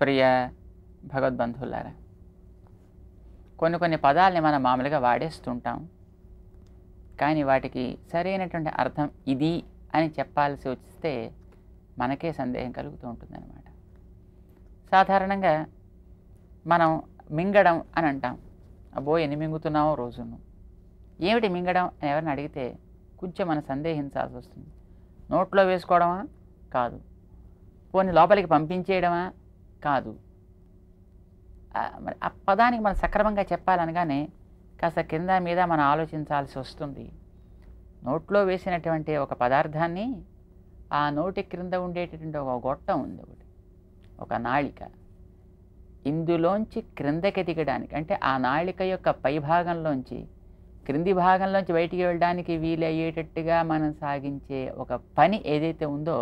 ప్రియ భగవద్బంధువులారా కొన్ని కొన్ని పదాలని మనం మామూలుగా వాడేస్తుంటాం కానీ వాటికి సరైనటువంటి అర్థం ఇది అని చెప్పాల్సి వస్తే మనకే సందేహం కలుగుతూ ఉంటుందన్నమాట సాధారణంగా మనం మింగడం అని అంటాం అబ్బో ఎన్ని మింగుతున్నావో రోజును ఏమిటి మింగడం అని ఎవరిని అడిగితే కొంచెం మనం సందేహించాల్సి వస్తుంది నోట్లో వేసుకోవడమా కాదు పోని లోపలికి పంపించేయడమా కాదు మరి ఆ పదానికి మనం సక్రమంగా చెప్పాలనగానే కాస్త కింద మీద మనం ఆలోచించాల్సి వస్తుంది నోట్లో వేసినటువంటి ఒక పదార్థాన్ని ఆ నోటి క్రింద ఉండేటటువంటి ఒక గొట్టం ఉంది ఒకటి ఒక నాళిక ఇందులోంచి క్రిందకి దిగడానికి అంటే ఆ నాళిక యొక్క పైభాగంలోంచి క్రింది భాగంలోంచి బయటికి వెళ్ళడానికి అయ్యేటట్టుగా మనం సాగించే ఒక పని ఏదైతే ఉందో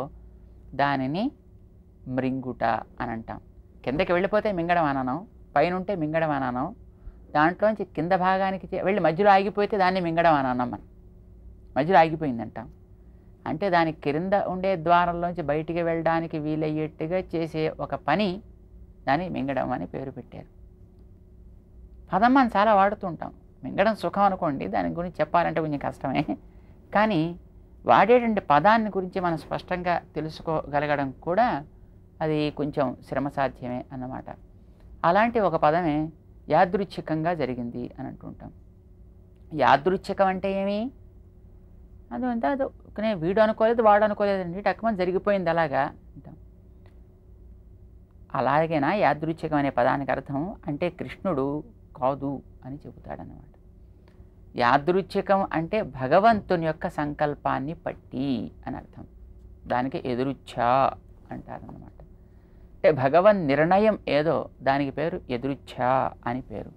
దానిని మ్రింగుట అని అంటాం కిందకి వెళ్ళిపోతే మింగడం అననం పైన ఉంటే మింగడం అననం దాంట్లోంచి కింద భాగానికి వెళ్ళి మధ్యలో ఆగిపోతే దాన్ని మింగడం అని మనం మధ్యలో ఆగిపోయిందంటాం అంటే దాని క్రింద ఉండే ద్వారంలోంచి బయటికి వెళ్ళడానికి వీలయ్యేట్టుగా చేసే ఒక పని దాన్ని మింగడం అని పేరు పెట్టారు పదం మనం చాలా వాడుతుంటాం మింగడం సుఖం అనుకోండి దాని గురించి చెప్పాలంటే కొంచెం కష్టమే కానీ వాడేటువంటి పదాన్ని గురించి మనం స్పష్టంగా తెలుసుకోగలగడం కూడా అది కొంచెం శ్రమ సాధ్యమే అన్నమాట అలాంటి ఒక పదమే యాదృచ్ఛికంగా జరిగింది అని అంటుంటాం యాదృచ్ఛికం అంటే ఏమి అది అంతా నేను వీడు అనుకోలేదు వాడు అనుకోలేదండి టక్కుమని జరిగిపోయింది అలాగా అంటాం అలాగేనా యాదృచ్ఛికం అనే పదానికి అర్థం అంటే కృష్ణుడు కాదు అని చెబుతాడనమాట యాదృచ్ఛికం అంటే భగవంతుని యొక్క సంకల్పాన్ని పట్టి అని అర్థం దానికి ఎదురుచ్ఛ అంటారనమాట అంటే భగవన్ నిర్ణయం ఏదో దానికి పేరు ఎదురుచ్ఛ అని పేరు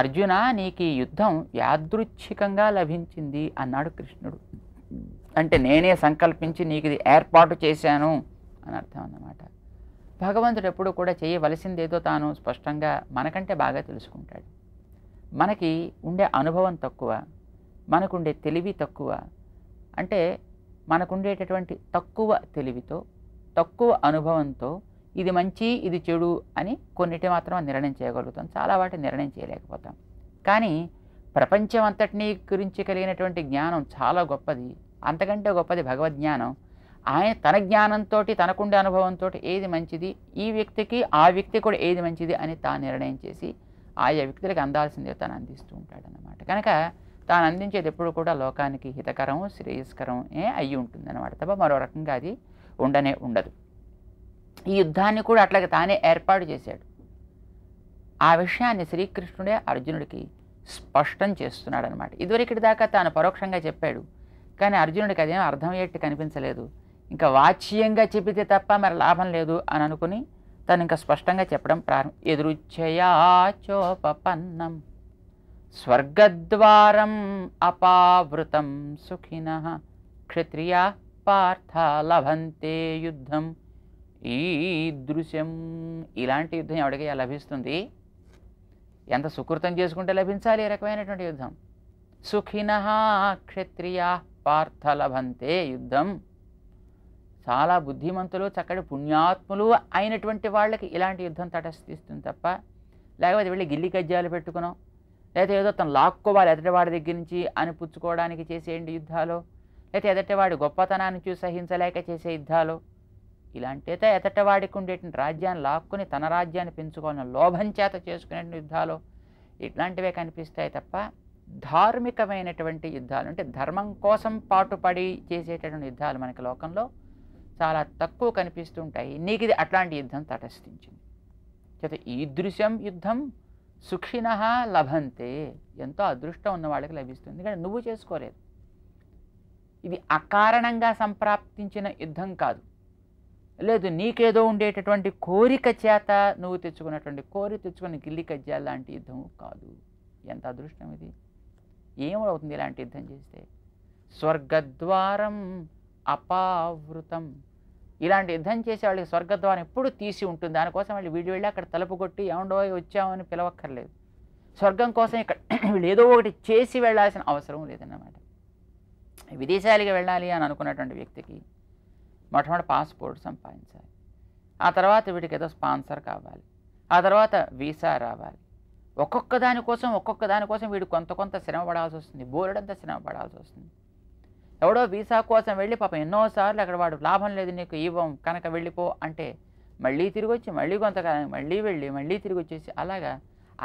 అర్జున నీకు ఈ యుద్ధం యాదృచ్ఛికంగా లభించింది అన్నాడు కృష్ణుడు అంటే నేనే సంకల్పించి నీకు ఇది ఏర్పాటు చేశాను అని అర్థం అన్నమాట భగవంతుడు ఎప్పుడు కూడా చేయవలసిందేదో తాను స్పష్టంగా మనకంటే బాగా తెలుసుకుంటాడు మనకి ఉండే అనుభవం తక్కువ మనకుండే తెలివి తక్కువ అంటే మనకుండేటటువంటి తక్కువ తెలివితో తక్కువ అనుభవంతో ఇది మంచి ఇది చెడు అని కొన్నిటి మాత్రం నిర్ణయం చేయగలుగుతాం చాలా వాటి నిర్ణయం చేయలేకపోతాం కానీ ప్రపంచం అంతటినీ గురించి కలిగినటువంటి జ్ఞానం చాలా గొప్పది అంతకంటే గొప్పది భగవద్ జ్ఞానం ఆయన తన జ్ఞానంతో తనకుండే అనుభవంతో ఏది మంచిది ఈ వ్యక్తికి ఆ వ్యక్తి కూడా ఏది మంచిది అని తాను నిర్ణయం చేసి ఆయా వ్యక్తులకు అందాల్సిందే తాను అందిస్తూ ఉంటాడనమాట కనుక తాను అందించేది ఎప్పుడు కూడా లోకానికి హితకరం శ్రేయస్కరం ఏ అయ్యి అనమాట తప్ప మరో రకంగా అది ఉండనే ఉండదు ఈ యుద్ధాన్ని కూడా అట్లాగే తానే ఏర్పాటు చేశాడు ఆ విషయాన్ని శ్రీకృష్ణుడే అర్జునుడికి స్పష్టం చేస్తున్నాడు అనమాట ఇదివరకటి దాకా తాను పరోక్షంగా చెప్పాడు కానీ అర్జునుడికి అదేం అర్థమయ్యేట్టు కనిపించలేదు ఇంకా వాచ్యంగా చెబితే తప్ప మరి లాభం లేదు అని అనుకుని తను ఇంకా స్పష్టంగా చెప్పడం ప్రారంభం ఎదురుచ్చయాచోపన్నం స్వర్గద్వారం అపావృతం సుఖిన క్షత్రియా పార్థ లభంతే యుద్ధం ఈదృశ్యం ఇలాంటి యుద్ధం ఎవడికి లభిస్తుంది ఎంత సుకృతం చేసుకుంటే లభించాలి ఏ రకమైనటువంటి యుద్ధం సుఖిన క్షత్రియా పార్థ లభంతే యుద్ధం చాలా బుద్ధిమంతులు చక్కటి పుణ్యాత్ములు అయినటువంటి వాళ్ళకి ఇలాంటి యుద్ధం తటస్థిస్తుంది తప్ప లేకపోతే వెళ్ళి గిల్లి గజ్జాలు పెట్టుకున్నాం లేకపోతే ఏదో తను లాక్కోవాలి ఎదటివాడి దగ్గర నుంచి అని పుచ్చుకోవడానికి చేసేయండి యుద్ధాలు లేకపోతే ఎదటివాడి గొప్పతనాన్ని చూసి సహించలేక చేసే యుద్ధాలు ఇలాంటితే ఎదటవాడికి ఉండేటువంటి రాజ్యాన్ని లాక్కుని తన రాజ్యాన్ని పెంచుకోవాలని లోభం చేత చేసుకునే యుద్ధాలు ఇట్లాంటివే కనిపిస్తాయి తప్ప ధార్మికమైనటువంటి యుద్ధాలు అంటే ధర్మం కోసం పాటుపడి చేసేటటువంటి యుద్ధాలు మనకి లోకంలో చాలా తక్కువ కనిపిస్తుంటాయి నీకు ఇది అట్లాంటి యుద్ధం తటస్థించింది చేత ఈదృశ్యం యుద్ధం సుక్షిణ లభంతే ఎంతో అదృష్టం ఉన్న వాళ్ళకి లభిస్తుంది ఎందుకంటే నువ్వు చేసుకోలేదు ఇది అకారణంగా సంప్రాప్తించిన యుద్ధం కాదు లేదు నీకేదో ఉండేటటువంటి కోరిక చేత నువ్వు తెచ్చుకున్నటువంటి కోరిక తెచ్చుకున్న గిల్లి కజ్జాలు లాంటి యుద్ధము కాదు ఎంత అదృష్టం ఇది ఏమవుతుంది ఇలాంటి యుద్ధం చేస్తే స్వర్గద్వారం అపావృతం ఇలాంటి యుద్ధం చేసే వాళ్ళకి స్వర్గద్వారం ఎప్పుడు తీసి ఉంటుంది దానికోసం వాళ్ళు వీడు వెళ్ళి అక్కడ తలుపు కొట్టి ఏమండో వచ్చామని పిలవక్కర్లేదు స్వర్గం కోసం ఇక్కడ వీళ్ళు ఏదో ఒకటి చేసి వెళ్ళాల్సిన అవసరం లేదన్నమాట విదేశాలకి వెళ్ళాలి అని అనుకున్నటువంటి వ్యక్తికి మొట్టమొదటి పాస్పోర్ట్ సంపాదించాలి ఆ తర్వాత వీటికి ఏదో స్పాన్సర్ కావాలి ఆ తర్వాత వీసా రావాలి ఒక్కొక్క దానికోసం ఒక్కొక్క దానికోసం వీడు కొంత కొంత శ్రమ పడాల్సి వస్తుంది బోలెడంత శ్రమ పడాల్సి వస్తుంది ఎవడో వీసా కోసం వెళ్ళి పాపం ఎన్నోసార్లు అక్కడ వాడు లాభం లేదు నీకు ఇవ్వం కనుక వెళ్ళిపో అంటే మళ్ళీ తిరిగి వచ్చి మళ్ళీ కొంతకాలం మళ్ళీ వెళ్ళి మళ్ళీ తిరిగి వచ్చేసి అలాగా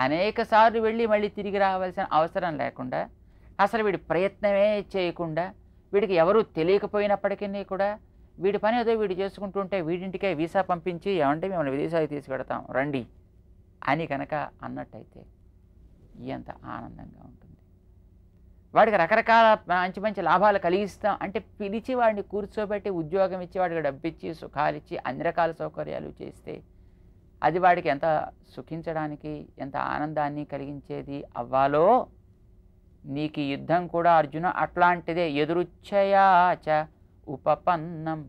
అనేక సార్లు వెళ్ళి మళ్ళీ తిరిగి రావాల్సిన అవసరం లేకుండా అసలు వీడి ప్రయత్నమే చేయకుండా వీడికి ఎవరూ తెలియకపోయినప్పటికీ కూడా వీడి పని ఏదో వీడు చేసుకుంటుంటే వీడింటికే వీసా పంపించి ఏమంటే మిమ్మల్ని విదేశాలకు తీసుకెడతాం రండి అని కనుక అన్నట్టయితే ఎంత ఆనందంగా ఉంటుంది వాడికి రకరకాల మంచి మంచి లాభాలు కలిగిస్తాం అంటే పిలిచి వాడిని కూర్చోబెట్టి ఉద్యోగం ఇచ్చి వాడికి డబ్బిచ్చి సుఖాలు ఇచ్చి అన్ని రకాల సౌకర్యాలు చేస్తే అది వాడికి ఎంత సుఖించడానికి ఎంత ఆనందాన్ని కలిగించేది అవ్వాలో నీకు యుద్ధం కూడా అర్జున అట్లాంటిదే ఎదురుచ్చయాచ ఉపపన్నం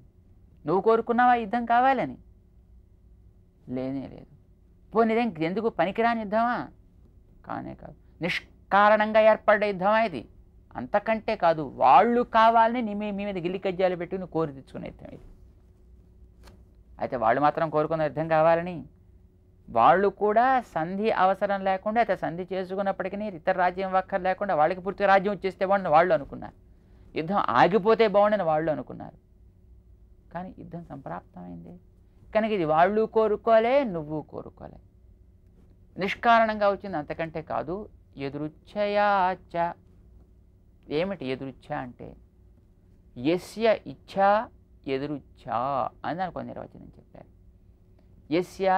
నువ్వు కోరుకున్నావా యుద్ధం కావాలని లేనే లేదు పోనీదేం ఎందుకు పనికిరాని యుద్ధమా కానే కాదు నిష్కారణంగా ఏర్పడ్డ యుద్ధమా ఇది అంతకంటే కాదు వాళ్ళు కావాలని నీ మీ మీద గిల్లి కజ్జాలు పెట్టి నువ్వు కోరి తెచ్చుకునే అర్థం ఇది అయితే వాళ్ళు మాత్రం కోరుకున్న అర్థం కావాలని వాళ్ళు కూడా సంధి అవసరం లేకుండా అయితే సంధి చేసుకున్నప్పటికీ ఇతర రాజ్యం వక్కర్ లేకుండా వాళ్ళకి పూర్తిగా రాజ్యం వచ్చేస్తే బాగుండని వాళ్ళు అనుకున్నారు యుద్ధం ఆగిపోతే బాగుండని వాళ్ళు అనుకున్నారు కానీ యుద్ధం సంప్రాప్తమైంది కనుక ఇది వాళ్ళు కోరుకోలే నువ్వు కోరుకోలే నిష్కారణంగా వచ్చింది అంతకంటే కాదు ఎదురుచ్చయాచ ఏమిటి ఎదురుచ్ఛ అంటే ఎస్య ఇచ్ఛా ఎదురుచ్ఛా అని దానికి నిర్వచనం చెప్పారు ఎస్య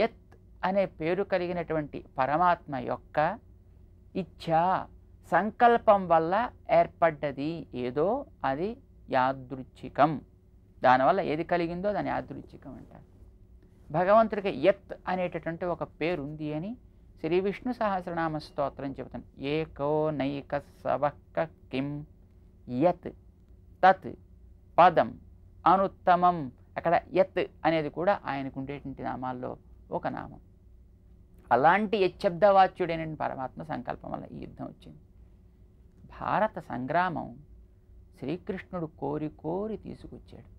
యత్ అనే పేరు కలిగినటువంటి పరమాత్మ యొక్క ఇచ్ఛ సంకల్పం వల్ల ఏర్పడ్డది ఏదో అది యాదృచ్ఛికం దానివల్ల ఏది కలిగిందో దాని యాదృచ్ఛికం అంటారు భగవంతుడికి యత్ అనేటటువంటి ఒక పేరు ఉంది అని శ్రీ విష్ణు సహస్రనామ స్తోత్రం చెబుతాను ఏకో నైక సవక్క కిం యత్ తత్ పదం అనుత్తమం అక్కడ యత్ అనేది కూడా ఆయనకు ఉండేటువంటి నామాల్లో ఒక నామం అలాంటి యశబ్దవాచ్యుడైన పరమాత్మ సంకల్పం వల్ల ఈ యుద్ధం వచ్చింది భారత సంగ్రామం శ్రీకృష్ణుడు కోరి కోరి తీసుకొచ్చాడు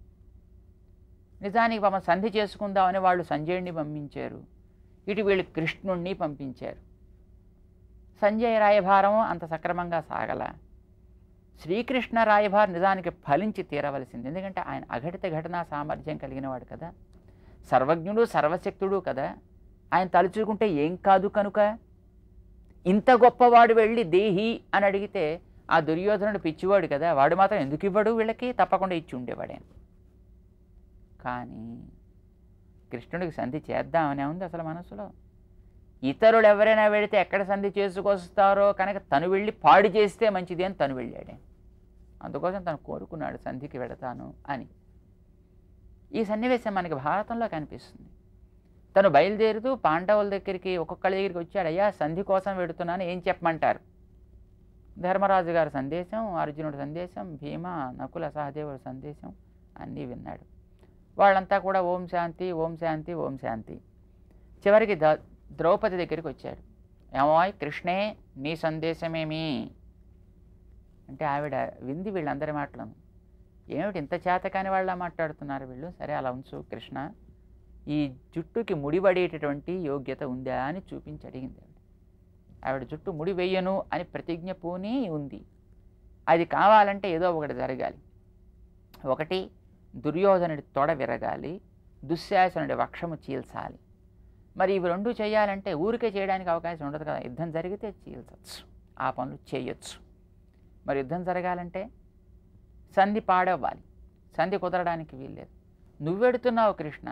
నిజానికి పాపం సంధి చేసుకుందామని వాళ్ళు సంజయుడిని పంపించారు ఇటు వీళ్ళు కృష్ణుణ్ణి పంపించారు సంజయ్ రాయభారం అంత సక్రమంగా సాగల శ్రీకృష్ణ రాయభార్ నిజానికి ఫలించి తీరవలసింది ఎందుకంటే ఆయన అఘటిత ఘటనా సామర్థ్యం కలిగినవాడు కదా సర్వజ్ఞుడు సర్వశక్తుడు కదా ఆయన తలుచుకుంటే ఏం కాదు కనుక ఇంత గొప్పవాడు వెళ్ళి దేహి అని అడిగితే ఆ దుర్యోధనుడు పిచ్చివాడు కదా వాడు మాత్రం ఎందుకు ఇవ్వడు వీళ్ళకి తప్పకుండా ఇచ్చి ఉండేవాడే కానీ కృష్ణుడికి సంధి చేద్దామనే ఉంది అసలు మనసులో ఇతరులు ఎవరైనా వెళితే ఎక్కడ సంధి చేసుకొస్తారో కనుక తను వెళ్ళి పాడు చేస్తే మంచిది అని తను వెళ్ళాడే అందుకోసం తను కోరుకున్నాడు సంధికి వెడతాను అని ఈ సన్నివేశం మనకి భారతంలో కనిపిస్తుంది తను బయలుదేరుతూ పాండవుల దగ్గరికి ఒక్కొక్కళ్ళ దగ్గరికి వచ్చాడు అయ్యా సంధి కోసం వెడుతున్నాను ఏం చెప్పమంటారు ధర్మరాజు గారి సందేశం అర్జునుడి సందేశం భీమ నకుల సహదేవుడి సందేశం అన్నీ విన్నాడు వాళ్ళంతా కూడా ఓం శాంతి ఓం శాంతి ఓం శాంతి చివరికి ద్రౌపది దగ్గరికి వచ్చాడు ఏమోయ్ కృష్ణే నీ సందేశమేమి అంటే ఆవిడ వింది వీళ్ళందరి మాటలను ఏమిటి ఇంత చేత కాని వాళ్ళ మాట్లాడుతున్నారు వీళ్ళు సరే అలా ఉంచు కృష్ణ ఈ జుట్టుకి ముడిపడేటటువంటి యోగ్యత ఉందా అని చూపించి అడిగింది ఆవిడ ఆవిడ జుట్టు ముడి వేయను అని ప్రతిజ్ఞ పోనీ ఉంది అది కావాలంటే ఏదో ఒకటి జరగాలి ఒకటి దుర్యోధనుడి తొడ విరగాలి దుశ్శాసనుడి వక్షము చీల్చాలి మరి ఇవి రెండు చేయాలంటే ఊరికే చేయడానికి అవకాశం ఉండదు కదా యుద్ధం జరిగితే చీల్చచ్చు ఆ పనులు చేయొచ్చు మరి యుద్ధం జరగాలంటే సంధి పాడవ్వాలి సంధి కుదరడానికి వీల్లేదు నువ్వెడుతున్నావు కృష్ణ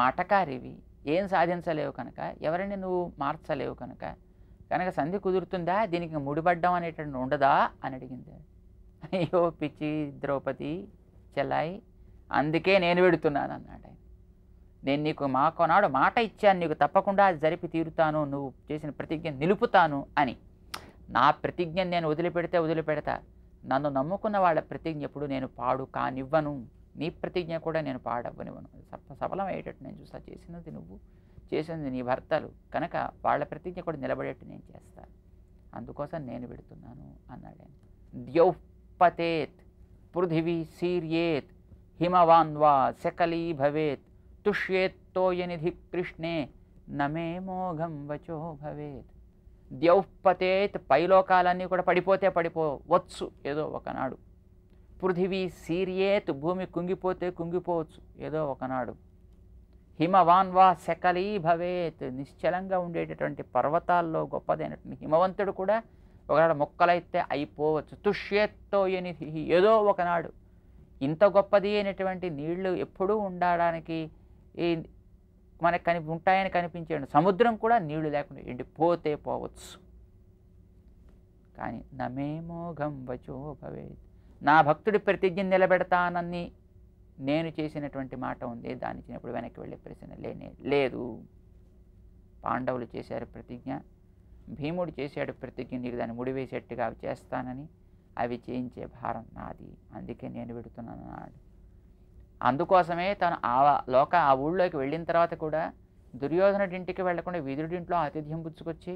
మాటకారివి ఏం సాధించలేవు కనుక ఎవరిని నువ్వు మార్చలేవు కనుక కనుక సంధి కుదురుతుందా దీనికి ముడిపడ్డం అనేటువంటి ఉండదా అని అడిగింది అయ్యో పిచ్చి ద్రౌపది చెల్లాయి అందుకే నేను పెడుతున్నాను అన్నాడు ఆయన నేను నీకు మా కొనాడు మాట ఇచ్చాను నీకు తప్పకుండా అది జరిపి తీరుతాను నువ్వు చేసిన ప్రతిజ్ఞ నిలుపుతాను అని నా ప్రతిజ్ఞ నేను వదిలిపెడితే వదిలిపెడతా నన్ను నమ్ముకున్న వాళ్ళ ప్రతిజ్ఞ ఎప్పుడు నేను పాడు కానివ్వను నీ ప్రతిజ్ఞ కూడా నేను పాడవ్వనివ్వను సఫలం అయ్యేటట్టు నేను చూస్తా చేసినది నువ్వు చేసినది నీ భర్తలు కనుక వాళ్ళ ప్రతిజ్ఞ కూడా నిలబడేట్టు నేను చేస్తాను అందుకోసం నేను పెడుతున్నాను అన్నాడు ద్యౌపతేత్ పృథివీ సీర్యేత్ హిమవాన్వా సకలీ భవేత్ తుష్యేత్తోయనిధి కృష్ణే నమే మోఘం వచో భవేత్ ద్యౌపతేత్ పైలోకాలన్నీ కూడా పడిపోతే పడిపోవచ్చు ఏదో ఒకనాడు పృథివీ సీర్యేత్ భూమి కుంగిపోతే కుంగిపోవచ్చు ఏదో ఒకనాడు హిమవాన్ వా శకలీ భవేత్ నిశ్చలంగా ఉండేటటువంటి పర్వతాల్లో గొప్పదైనటువంటి హిమవంతుడు కూడా ఒకనాడు మొక్కలైతే అయిపోవచ్చు తుష్యత్తో ఎని ఏదో ఒకనాడు ఇంత గొప్పది అయినటువంటి నీళ్లు ఎప్పుడూ ఉండడానికి మనకు కని ఉంటాయని కనిపించాడు సముద్రం కూడా నీళ్లు లేకుండా ఎండిపోతే పోవచ్చు కానీ నమే మోఘం వచో భవే నా భక్తుడి ప్రతిజ్ఞ నిలబెడతానని నేను చేసినటువంటి మాట ఉంది దాన్ని చిన్నప్పుడు వెనక్కి వెళ్ళే ప్రశ్న లేనే లేదు పాండవులు చేశారు ప్రతిజ్ఞ భీముడు చేశాడు ప్రతిజ్ఞ నీకు దాన్ని ముడివేసేట్టుగా అవి చేస్తానని అవి చేయించే భారం నాది అందుకే నేను పెడుతున్నాను అన్నాడు అందుకోసమే తను ఆ లోక ఆ ఊళ్ళోకి వెళ్ళిన తర్వాత కూడా దుర్యోధనుడింటికి వెళ్లకుండా విధుడింట్లో ఆతిథ్యం పుచ్చుకొచ్చి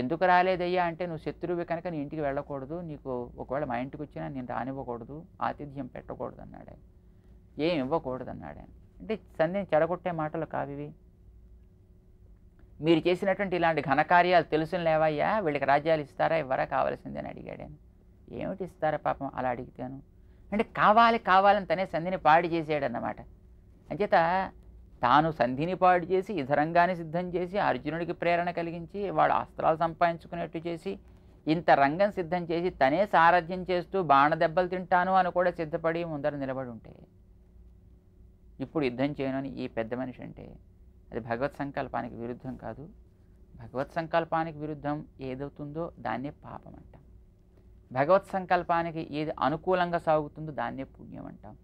ఎందుకు రాలేదయ్యా అంటే నువ్వు శత్రువు కనుక నీ ఇంటికి వెళ్ళకూడదు నీకు ఒకవేళ మా ఇంటికి వచ్చినా నేను రానివ్వకూడదు ఆతిథ్యం పెట్టకూడదు అన్నాడు ఏం ఇవ్వకూడదు అన్నాడు అంటే సంధిని చెడగొట్టే మాటలు కావివి మీరు చేసినటువంటి ఇలాంటి ఘనకార్యాలు తెలుసు లేవయ్యా వీళ్ళకి రాజ్యాలు ఇస్తారా ఇవ్వరా అని అడిగాడాను ఏమిటి ఇస్తారా పాపం అలా అడిగితేను అంటే కావాలి కావాలని తనే సంధిని పాడు చేసాడన్నమాట అంచేత తాను సంధిని పాడు చేసి ఇతరంగాన్ని సిద్ధం చేసి అర్జునుడికి ప్రేరణ కలిగించి వాడు అస్త్రాలు సంపాదించుకునేట్టు చేసి ఇంత రంగం సిద్ధం చేసి తనే సారథ్యం చేస్తూ బాణదెబ్బలు తింటాను అని కూడా సిద్ధపడి ముందర నిలబడి ఉంటే ఇప్పుడు యుద్ధం చేయను అని ఈ పెద్ద మనిషి అంటే అది భగవత్ సంకల్పానికి విరుద్ధం కాదు భగవత్ సంకల్పానికి విరుద్ధం ఏదవుతుందో దాన్నే పాపం అంటాం భగవత్ సంకల్పానికి ఏది అనుకూలంగా సాగుతుందో దాన్నే పుణ్యం అంటాం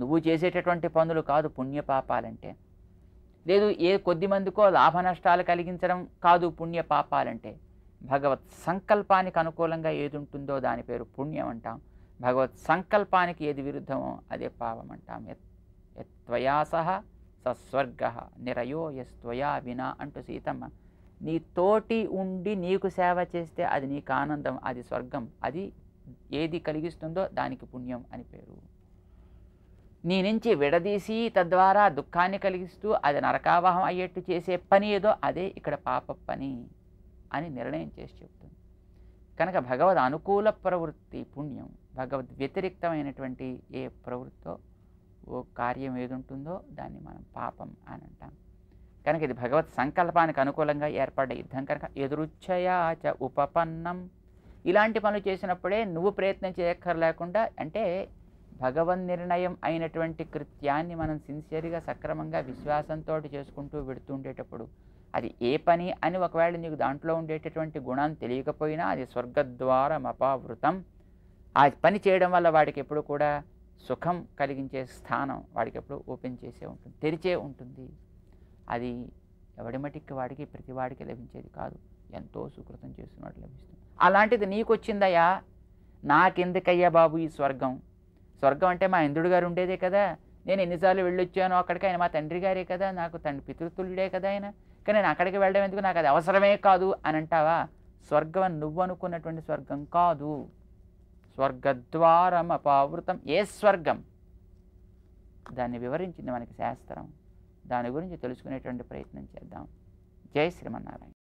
నువ్వు చేసేటటువంటి పనులు కాదు పుణ్య పాపాలంటే లేదు ఏ కొద్ది మందికో లాభ నష్టాలు కలిగించడం కాదు పుణ్య పాపాలంటే భగవత్ సంకల్పానికి అనుకూలంగా ఏది ఉంటుందో దాని పేరు పుణ్యం అంటాం భగవత్ సంకల్పానికి ఏది విరుద్ధమో అదే పాపం అంటాం సహా సస్వర్గ నిరయో యస్త్వయా వినా అంటూ సీతమ్మ నీ తోటి ఉండి నీకు సేవ చేస్తే అది నీకు ఆనందం అది స్వర్గం అది ఏది కలిగిస్తుందో దానికి పుణ్యం అని పేరు నీ నుంచి విడదీసి తద్వారా దుఃఖాన్ని కలిగిస్తూ అది నరకావహం అయ్యేట్టు చేసే పని ఏదో అదే ఇక్కడ పాప పని అని నిర్ణయం చేసి చెప్తుంది కనుక భగవద్ అనుకూల ప్రవృత్తి పుణ్యం భగవద్ వ్యతిరిక్తమైనటువంటి ఏ ప్రవృత్తో ఓ కార్యం ఏది ఉంటుందో దాన్ని మనం పాపం అని అంటాం కనుక ఇది భగవత్ సంకల్పానికి అనుకూలంగా ఏర్పడ్డ యుద్ధం కనుక ఎదురుచ్చయాచ ఉపపన్నం ఇలాంటి పనులు చేసినప్పుడే నువ్వు ప్రయత్నం చేయక్కర్లేకుండా అంటే భగవన్ నిర్ణయం అయినటువంటి కృత్యాన్ని మనం సిన్సియర్గా సక్రమంగా విశ్వాసంతో చేసుకుంటూ వెడుతుండేటప్పుడు అది ఏ పని అని ఒకవేళ నీకు దాంట్లో ఉండేటటువంటి గుణం తెలియకపోయినా అది స్వర్గద్వారం అపావృతం ఆ పని చేయడం వల్ల వాడికి ఎప్పుడు కూడా సుఖం కలిగించే స్థానం వాడికి ఎప్పుడు ఓపెన్ చేసే ఉంటుంది తెరిచే ఉంటుంది అది ఎవడి వాడికి ప్రతి వాడికి లభించేది కాదు ఎంతో సుకృతం చేస్తున్నట్టు లభిస్తుంది అలాంటిది నీకు వచ్చిందయ్యా నాకెందుకయ్యా బాబు ఈ స్వర్గం స్వర్గం అంటే మా ఇంద్రుడు గారు ఉండేదే కదా నేను ఎన్నిసార్లు వెళ్ళొచ్చాను అక్కడికి ఆయన మా తండ్రి గారే కదా నాకు తండ్రి పితృతుల్యుడే కదా ఆయన కానీ నేను అక్కడికి వెళ్ళడం ఎందుకు నాకు అది అవసరమే కాదు అని అంటావా స్వర్గం నువ్వు అనుకున్నటువంటి స్వర్గం కాదు అపావృతం ఏ స్వర్గం దాన్ని వివరించింది మనకి శాస్త్రం దాని గురించి తెలుసుకునేటువంటి ప్రయత్నం చేద్దాం జై శ్రీమన్నారాయణ